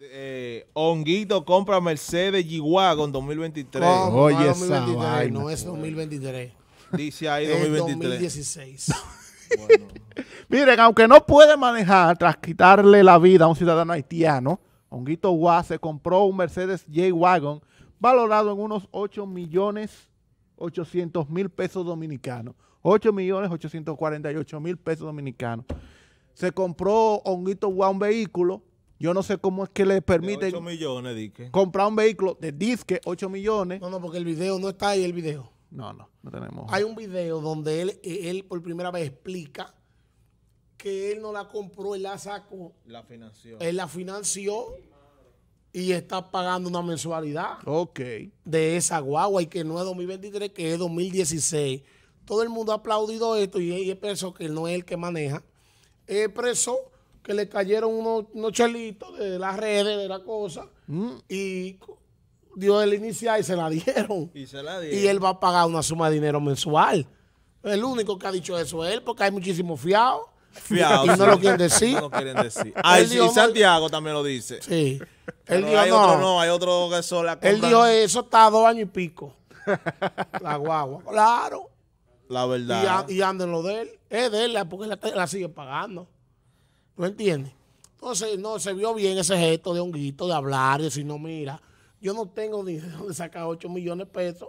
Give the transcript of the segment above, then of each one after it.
Eh, Honguito compra Mercedes G-Wagon 2023. Oye, 2023. no es 2023. Dice ahí 2023. 2016. Miren, aunque no puede manejar tras quitarle la vida a un ciudadano haitiano, Honguito Gua se compró un Mercedes g wagon valorado en unos 8 millones 800 mil pesos dominicanos. 8 millones 848 mil pesos dominicanos. Se compró Honguito Guas un vehículo yo no sé cómo es que le permite millones, comprar un vehículo de disque 8 millones. No, no, porque el video no está ahí, el video. No, no, no tenemos. Hay un video donde él, por primera vez explica que él no la compró, él la sacó. La financió. Él la financió y está pagando una mensualidad Ok. de esa guagua y que no es 2023, que es 2016. Todo el mundo ha aplaudido esto y es preso, que no es el que maneja. Expresó que le cayeron unos, chelitos de las redes, de la cosa, mm. y dio el inicial y se la dieron. Y se la Y él va a pagar una suma de dinero mensual. El único que ha dicho eso es él, porque hay muchísimos fiados. Y no lo quieren decir. No y, Santiago también lo dice. Sí. Él dijo, hay no. hay otro que eso Él dijo, eso está dos años y pico. La guagua. Claro. La verdad. Y, anden lo de él. Es de él, porque la sigue pagando. ¿lo entiendes? Entonces, no, se vio bien ese gesto de honguito, de hablar, de decir, no, mira, yo no tengo ni de dónde sacar 8 millones de pesos,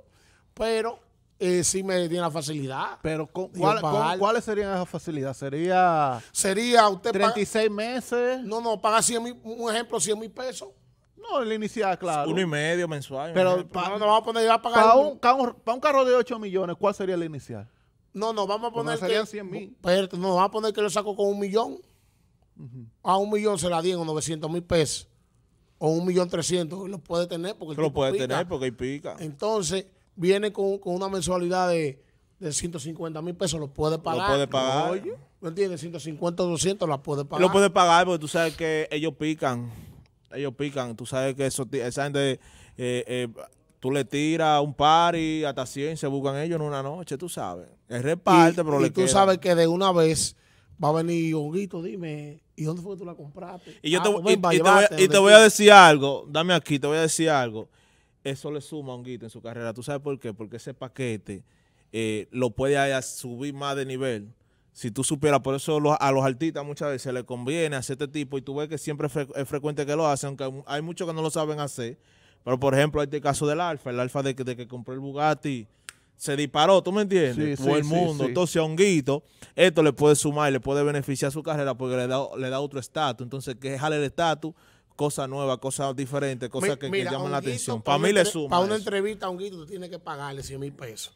pero si eh, sí me tiene la facilidad. Pero ¿cuáles serían esas facilidades? Sería... Sería usted 36 meses. No, no, paga 100 un ejemplo, 100 mil pesos. No, el inicial, claro. Uno y medio mensual. Pero para, no vamos a poner a pagar... un, carro de 8 millones, ¿cuál sería el inicial? No, no, vamos a pues poner... que, 100 mil. no, vamos a poner que lo saco con un millón a un millón se la dieron 900 mil pesos o un millón 300 lo puede tener porque lo puede pica. tener porque pica. Entonces, viene con, una mensualidad de, 150 mil pesos, lo puede pagar. Lo puede pagar. ¿No, 150 200 la puede pagar. Lo puede pagar porque tú sabes que ellos pican. Ellos pican. Tú sabes que eso, esa gente, eh, eh, tú le tiras un par y hasta 100 se buscan ellos en una noche, tú sabes. Es reparte, y, pero y tú sabes que de una vez va a venir Honguito, dime, ¿y dónde fue que tú la compraste? Y yo ah, pues te, voy, a, decir algo, dame aquí, te voy a decir algo. Eso le suma a Honguito en su carrera. ¿Tú sabes por qué? Porque ese paquete eh, lo puede subir más de nivel. Si tú supieras, por eso a los artistas muchas veces le conviene hacer este tipo y tú ves que siempre es, frecuente que lo hacen, aunque hay muchos que no lo saben hacer. Pero, por ejemplo, este caso del Alfa, el Alfa de que compró el Bugatti se disparó, ¿tú me entiendes? Sí, el mundo. Sí, Entonces, a Honguito, esto le puede sumar, le puede beneficiar su carrera porque le da, otro estatus. Entonces, que jale el estatus, cosas nuevas, cosas diferentes, cosas que, me llaman la atención. Para, mí le suma. Para una entrevista a Honguito, tú tienes que pagarle 100 mil pesos.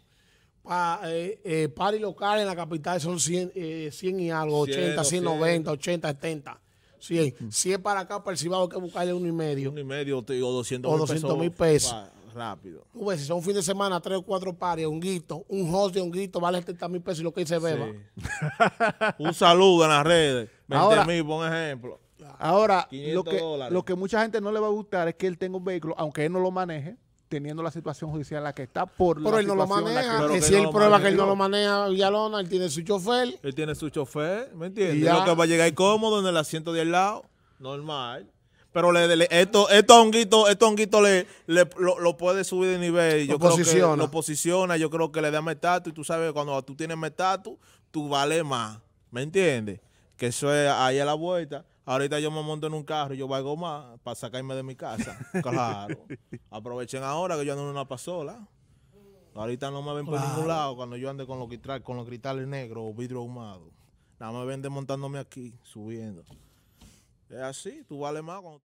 Para eh, eh, party local en la capital son 100, 100 eh, y algo, 80, 190, 80, 70. 100. Si es para acá, para el Cibao, hay que buscarle uno y medio. Uno y medio, tío, 200 o 200 mil pesos rápido. Tú si son un fin de semana, tres o cuatro pares, un guito, un host de un guito vale 70 mil pesos y lo que se beba. un saludo en las redes, 20 mil, por ejemplo. Ahora, lo que, lo que mucha gente no le va a gustar es que él tenga un vehículo, aunque él no lo maneje, teniendo la situación judicial en la que está por pero él no lo maneja que, si él prueba que él no lo maneja Villalona él tiene su chofer él tiene su chofer me entiendes y lo que va a llegar cómodo en el asiento de al lado normal pero le, le estos esto honguitos esto honguito le, lo, puede subir de nivel. Yo lo creo posiciona. Que lo posiciona, yo creo que le da metato. Y tú sabes, cuando tú tienes metato, tú vales más. ¿Me entiendes? Que eso es ahí a la vuelta. Ahorita yo me monto en un carro y yo valgo más para sacarme de mi casa. Claro. Aprovechen ahora que yo ando en una pasola. Ahorita no me ven por ningún lado cuando yo ande con los cristales, con los cristales negros o vidrio ahumado. Nada me ven desmontándome aquí, subiendo. Es así, tú vales más cuando...